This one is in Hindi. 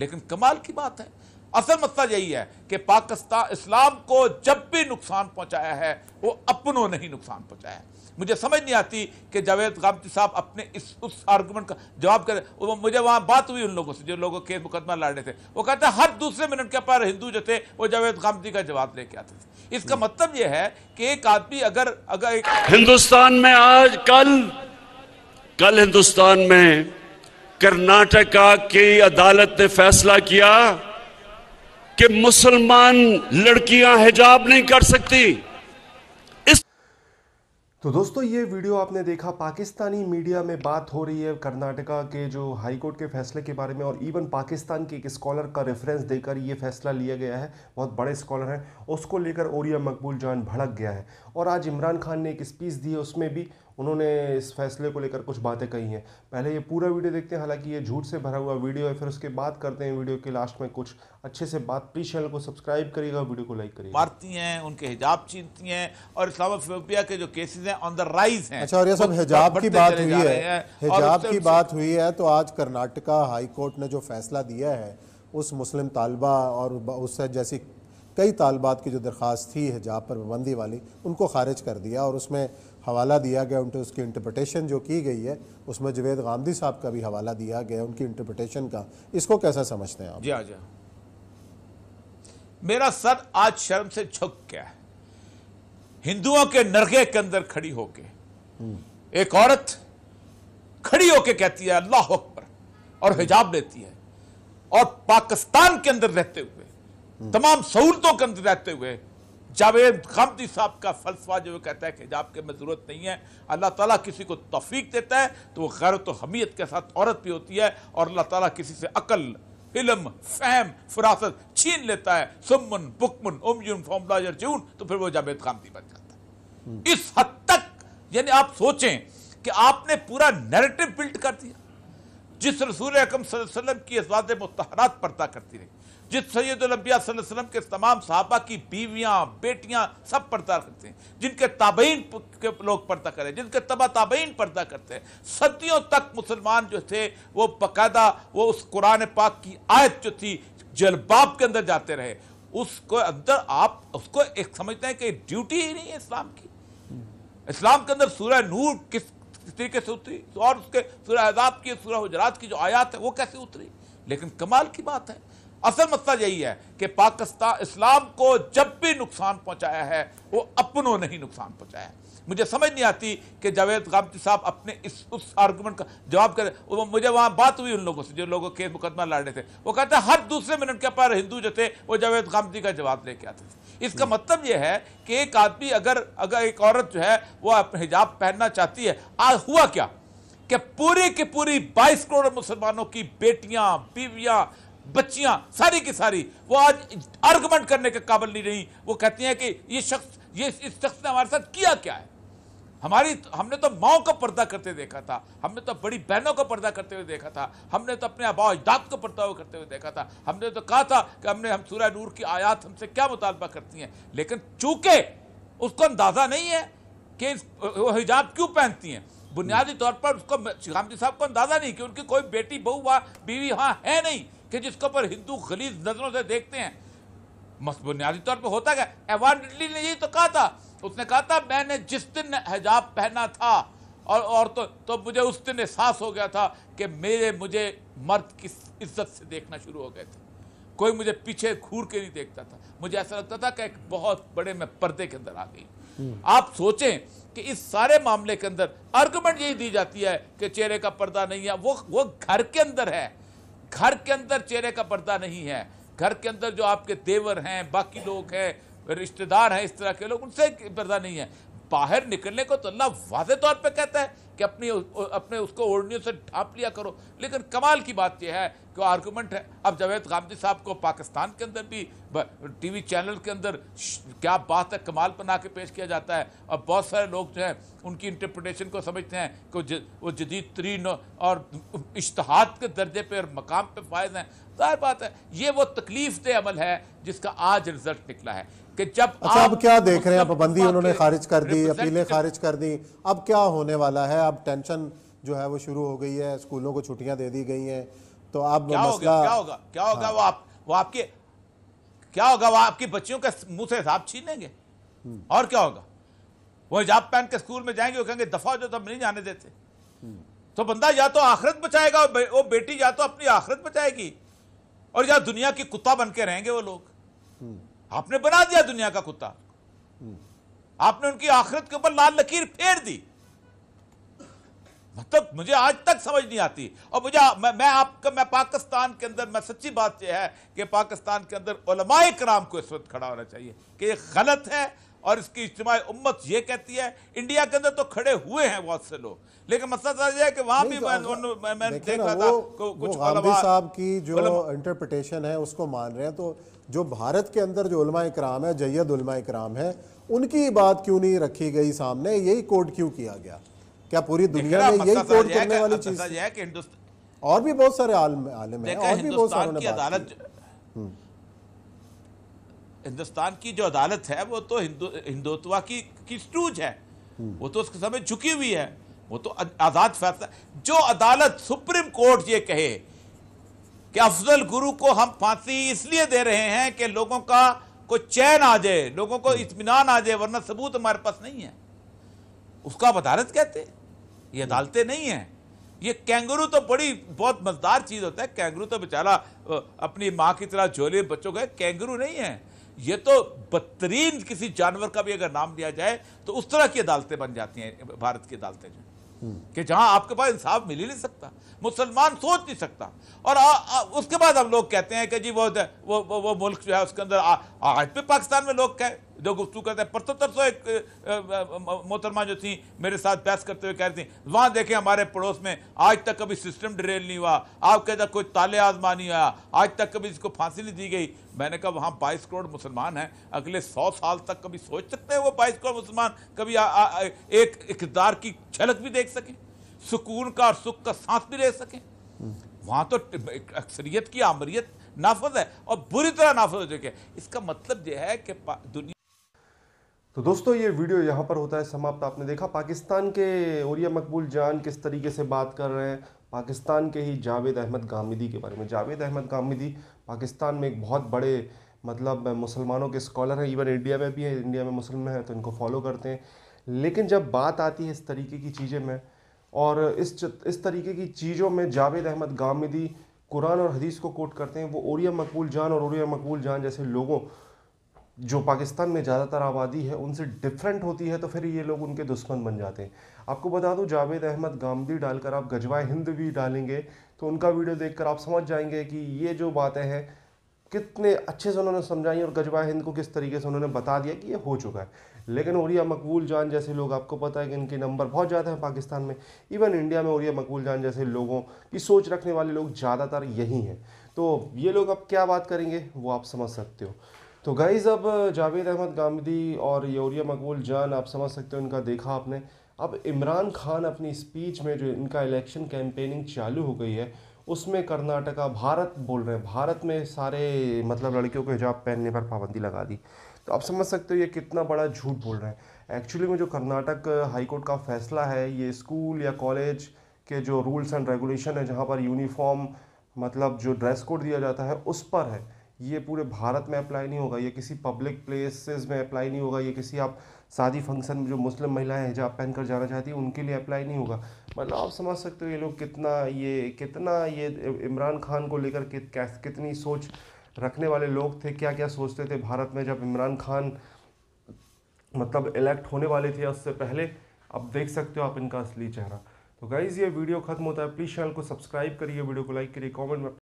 लेकिन कमाल की बात है असल मसला यही है कि पाकिस्तान इस्लाम को जब भी नुकसान पहुंचाया है वो अपनों नहीं नुकसान पहुंचाया है मुझे समझ नहीं आती कि जावेद गांधी साहब अपने इस उस आर्गूमेंट का जवाब कर मुझे वहाँ बात हुई उन लोगों से जो लोगों केस मुकदमा लड़ रहे थे वो कहते हैं हर दूसरे मिनट के पर हिंदू जो थे वो जावेद गांधी का जवाब लेके आते थे इसका मतलब यह है कि एक आदमी अगर अगर एक... हिंदुस्तान में आज कल कल हिंदुस्तान में कर्नाटका की अदालत ने फैसला किया कि मुसलमान लड़कियां हिजाब नहीं कर सकती इस तो दोस्तों ये वीडियो आपने देखा पाकिस्तानी मीडिया में बात हो रही है कर्नाटका के जो हाई कोर्ट के फैसले के बारे में और इवन पाकिस्तान के एक स्कॉलर का रेफरेंस देकर ये फैसला लिया गया है बहुत बड़े स्कॉलर हैं उसको लेकर ओरिया मकबूल जान भड़क गया है और आज इमरान खान ने एक स्पीच दी है उसमें भी उन्होंने इस फैसले को लेकर कुछ बातें कही हैं पहले ये पूरा वीडियो देखते हैं हालांकि ये झूठ से भरा हुआ वीडियो है फिर उसके बाद करते हैं वीडियो के लास्ट में कुछ अच्छे से बात प्लीज चैनल को सब्सक्राइब करिएगा वीडियो को लाइक करिएगा मारती हैं उनके हिजाब छीनती हैं और इस्लामोफोबिया के जो केसेस हैं ऑन द राइज हैं अच्छा और ये सब हिजाब की बात हुई है हिजाब की बात हुई है तो आज कर्नाटका हाईकोर्ट ने जो फैसला दिया है उस मुस्लिम तालबा और उससे जैसी कई तालबात की जो दरख्वास्त थी हिजाब पर पाबंदी वाली उनको खारिज कर दिया और उसमें हवाला दिया गया उनके उसकी इंटरप्रटेशन जो की गई है उसमें जवेद गांधी साहब का भी हवाला दिया गया उनकी इंटरप्रटेशन का इसको कैसा समझते हैं आप जी हाँ जी हाँ। मेरा सर आज शर्म से झुक गया है हिंदुओं के नरगे के अंदर खड़ी होके हम्म। एक औरत खड़ी होके कहती है अल्लाह अकबर और हिजाब लेती है और पाकिस्तान के अंदर रहते हुए तमाम सहूलतों के अंदर रहते हुए जावेद खामती साहब का फलसफा जो कहता है कि हिजाब के में ज़रूरत नहीं है अल्लाह ताला किसी को तफीक देता है तो वो गैरत हमीयत के साथ औरत भी होती है और अल्लाह ताला किसी से अकल इलम फहम फरासत छीन लेता है सुमन बुकमन उमजुन फॉमलाजर जून तो फिर वो जावेद खामती बन जाता है हम्म। इस हद तक यानी आप सोचें कि आपने पूरा नैरेटिव बिल्ड कर दिया जिस रसूल अकम की इस वाद मुतहरात पर्दा करती रही जिस सैदुलम्बिया वसल्लम के तमाम साहबा की बीवियाँ बेटियाँ सब पर्दा करते हैं जिनके ताबेन के लोग पर्दा करें जिनके तबा ताबेन पर्दा करते हैं सदियों तक मुसलमान जो थे वो बाकायदा वो उस कुरान पाक की आयत जो थी जलबाब के अंदर जाते रहे उसको अंदर आप उसको एक समझते हैं कि ड्यूटी ही नहीं है इस्लाम की इस्लाम के अंदर सूर्य नूर किस तरीके से उतरी और उसके सूर्य आदाब की सूर्य हजरात की जो आयात है वो कैसे उतरी लेकिन कमाल की बात है असल मसला यही है कि पाकिस्तान इस्लाम को जब भी नुकसान पहुंचाया है वो अपनों नहीं नुकसान पहुंचाया है मुझे समझ नहीं आती कि जावेद गामती साहब अपने इस उस आर्गूमेंट का जवाब कर मुझे वहाँ बात हुई उन लोगों से जो लोगों केस मुकदमा लड़ रहे थे वो कहते हैं हर दूसरे मिनट के पर हिंदू जो थे वो जावेद गामती का जवाब लेके आते थे इसका मतलब ये है कि एक आदमी अगर अगर एक औरत जो है वो हिजाब पहनना चाहती है आज हुआ क्या कि पूरी की पूरी 22 करोड़ मुसलमानों की बेटियां बीवियां बच्चियां सारी की सारी वो आज आर्गूमेंट करने के काबिल नहीं रही वो कहती हैं कि ये शख्स ये इस शख्स ने हमारे साथ किया क्या है हमारी तो, हमने तो माओ का पर्दा करते देखा था हमने तो बड़ी बहनों का पर्दा करते हुए देखा था हमने तो अपने अबाव अजदाद का पर्दा करते हुए देखा था हमने तो कहा था कि हमने हम सूर्य नूर की आयात हमसे क्या मुतालबा करती हैं लेकिन चूंकि उसको अंदाज़ा नहीं है कि वो हिजाब क्यों पहनती हैं बुनियादी तौर पर उसको शिखामजी साहब को अंदाज़ा नहीं कि उनकी कोई बेटी बहू व बीवी वहाँ है नहीं कि जिसके ऊपर हिंदू खलीज नज़रों से देखते हैं बुनियादी तौर पर होता क्या एवान रिडली ने यही तो कहा था उसने कहा था मैंने जिस दिन हिजाब पहना था और और तो, तो मुझे उस दिन एहसास हो गया था कि मेरे मुझे मर्द की इज्जत से देखना शुरू हो गए थे कोई मुझे पीछे घूर के नहीं देखता था मुझे ऐसा लगता था कि एक बहुत बड़े मैं पर्दे के अंदर आ गई हम्म। आप सोचें कि इस सारे मामले के अंदर आर्गूमेंट यही दी जाती है कि चेहरे का पर्दा नहीं है वो वो घर के अंदर है घर के अंदर चेहरे का पर्दा नहीं है घर के अंदर जो आपके देवर हैं बाकी लोग हैं रिश्तेदार हैं इस तरह के लोग उनसे पर्दा नहीं है बाहर निकलने को तो अल्लाह वाजे तौर पर कहता है कि अपनी अपने उसको ओढ़नी से ढांप लिया करो लेकिन कमाल की बात यह है कि आर्गूमेंट है अब जावेद गांधी साहब को पाकिस्तान के अंदर भी टीवी चैनल के अंदर क्या बात है कमाल बना के पेश किया जाता है और बहुत सारे लोग जो हैं उनकी इंटरप्रटेशन को समझते हैं कि वो जदीद तरीन और इश्तहा के दर्जे पर मकाम पर फायद हैं जाहिर बात है ये वो तकलीफ दे अमल है जिसका आज रिजल्ट निकला है कि जब अच्छा आप, अब क्या देख रहे हैं पाबंदी उन्होंने खारिज कर दी अपीलें खारिज कर दी अब क्या होने वाला है है अब टेंशन जो है वो शुरू हो गई है स्कूलों को छुट्टियां दे दी गई हैं तो अब क्या होगा क्या होगा क्या होगा हाँ। वो आप वो आपके क्या होगा वो आपके बच्चियों का मुंह से हिसाब छीनेंगे हम्म। और क्या होगा वो हिजाब पहन के स्कूल में जाएंगे वो कहेंगे दफा जो तब तो नहीं जाने देते हम्म। तो बंदा या तो आखिरत बचाएगा वो बेटी या तो अपनी आखिरत बचाएगी और या दुनिया की कुत्ता बन के रहेंगे वो लोग हम्म। आपने बना दिया दुनिया का कुत्ता आपने उनकी आखिरत के ऊपर लाल लकीर फेर दी मतलब मुझे आज तक समझ नहीं आती और मुझे मैं मैं आपका मैं पाकिस्तान के अंदर मैं सच्ची बात यह है कि पाकिस्तान के अंदर उलमाए कराम को इस वक्त खड़ा होना चाहिए कि ये गलत है और इसकी इज्तमाही उम्मत ये कहती है इंडिया के अंदर तो खड़े हुए हैं बहुत से लोग लेकिन मसला तो है कि वहां भी तो मैं, मैं, मैं देख रहा था कुछ साहब की जो इंटरप्रिटेशन है उसको मान रहे हैं तो जो भारत के अंदर जो उलमा इकराम है जैयद उलमा इकराम है उनकी बात क्यों नहीं रखी गई सामने यही कोर्ट क्यों किया गया क्या पूरी दुनिया में यही कोर्ट करने वाली चीज है कि और भी बहुत सारे आलम आलम हैं और भी बहुत सारे अदालत हम्म। हिंदुस्तान की जो अदालत है वो तो हिंदुत्व की की स्टूज है हम्म। वो तो उसके समय झुकी हुई है वो तो आज़ाद फैसला जो अदालत सुप्रीम कोर्ट ये कहे कि अफजल गुरु को हम फांसी इसलिए दे रहे हैं कि लोगों का कोई चैन आ जाए लोगों को हम्म। इतमान आ जाए वरना सबूत हमारे पास नहीं है उसका आप अदालत कहते हैं ये अदालतें नहीं हैं ये कैंगरू तो बड़ी बहुत मजदार चीज़ होता है कैंगरू तो बेचारा अपनी माँ की तरह झोले बच्चों का कैंगरू नहीं है ये तो बदतरीन किसी जानवर का भी अगर नाम दिया जाए तो उस तरह की अदालतें बन जाती हैं भारत की अदालतें जो हम्म। कि जहां आपके पास इंसाफ मिल ही नहीं सकता मुसलमान सोच नहीं सकता और आ, आ, उसके बाद हम लोग कहते हैं कि जी वो वो वो, वो मुल्क जो है उसके अंदर आज भी पाकिस्तान में लोग कह जो गुफ्तु करते हैं पचहत्तर तो सौ एक मोहतरमा जो थी मेरे साथ बहस करते हुए कह रही थी वहाँ देखें हमारे पड़ोस में आज तक कभी सिस्टम डिरेल नहीं हुआ आपके इधर कोई ताले आजमा नहीं आया आज तक कभी इसको फांसी नहीं दी गई मैंने कहा वहाँ बाईस करोड़ मुसलमान हैं अगले सौ साल तक कभी सोच सकते हैं वो बाईस करोड़ मुसलमान कभी आ, आ, एक इकदार की झलक भी देख सकें सुकून का और सुख का सांस भी ले सकें वहाँ तो अक्सरियत की आमरीत नाफज है और बुरी तरह नाफज हो चुके इसका मतलब यह है कि दुनिया तो दोस्तों ये वीडियो यहाँ पर होता है समाप्त आपने देखा पाकिस्तान के ओरिया मकबूल जान किस तरीके से बात कर रहे हैं पाकिस्तान के ही जावेद अहमद गामिदी के बारे में जावेद अहमद गामिदी पाकिस्तान में एक बहुत बड़े मतलब मुसलमानों के स्कॉलर हैं इवन इंडिया में भी हैं इंडिया में मुसलमान हैं तो इनको फॉलो करते हैं लेकिन जब बात आती है इस तरीके की चीज़ें में और इस इस तरीके की चीज़ों में जावेद अहमद गामिदी कुरान और हदीस को कोट करते हैं वो ओरिया मकबूल जान और ओरिया मकबूल जान जैसे लोगों जो पाकिस्तान में ज़्यादातर आबादी है उनसे डिफरेंट होती है तो फिर ये लोग उनके दुश्मन बन जाते हैं आपको बता दूं जावेद अहमद गामदी डालकर आप गजवा हिंद भी डालेंगे तो उनका वीडियो देखकर आप समझ जाएंगे कि ये जो बातें हैं कितने अच्छे से उन्होंने समझाई और गजवा हिंद को किस तरीके से उन्होंने बता दिया कि ये हो चुका है लेकिन ओरिया मकबूल जान जैसे लोग आपको पता है कि इनके नंबर बहुत ज़्यादा हैं पाकिस्तान में इवन इंडिया में ओरिया मकबूल जान जैसे लोगों की सोच रखने वाले लोग ज़्यादातर यही हैं तो ये लोग अब क्या बात करेंगे वो आप समझ सकते हो तो गाइज़ अब जावेद अहमद गामदी और योरिया मकबूल जान आप समझ सकते हो इनका देखा आपने अब इमरान खान अपनी स्पीच में जो इनका इलेक्शन कैंपेनिंग चालू हो गई है उसमें कर्नाटका भारत बोल रहे हैं भारत में सारे मतलब लड़कियों को हिजाब पहनने पर पाबंदी लगा दी तो आप समझ सकते हो ये कितना बड़ा झूठ बोल रहे हैं एक्चुअली में जो कर्नाटक हाईकोर्ट का फैसला है ये स्कूल या कॉलेज के जो रूल्स एंड रेगुलेशन है जहाँ पर यूनिफॉर्म मतलब जो ड्रेस कोड दिया जाता है उस पर है ये पूरे भारत में अप्लाई नहीं होगा ये किसी पब्लिक प्लेसेस में अप्लाई नहीं होगा ये किसी आप शादी फंक्शन में जो मुस्लिम महिलाएं जो पहन कर जाना चाहती हैं उनके लिए अप्लाई नहीं होगा मतलब आप समझ सकते हो ये लोग कितना ये कितना ये इमरान खान को लेकर कि, कितनी सोच रखने वाले लोग थे क्या क्या सोचते थे भारत में जब इमरान खान मतलब इलेक्ट होने वाले थे उससे पहले अब देख सकते हो आप इनका असली चेहरा तो गाइज़ ये वीडियो खत्म होता है प्लीज़ चैनल को सब्सक्राइब करिए वीडियो को लाइक करिए कॉमेंट में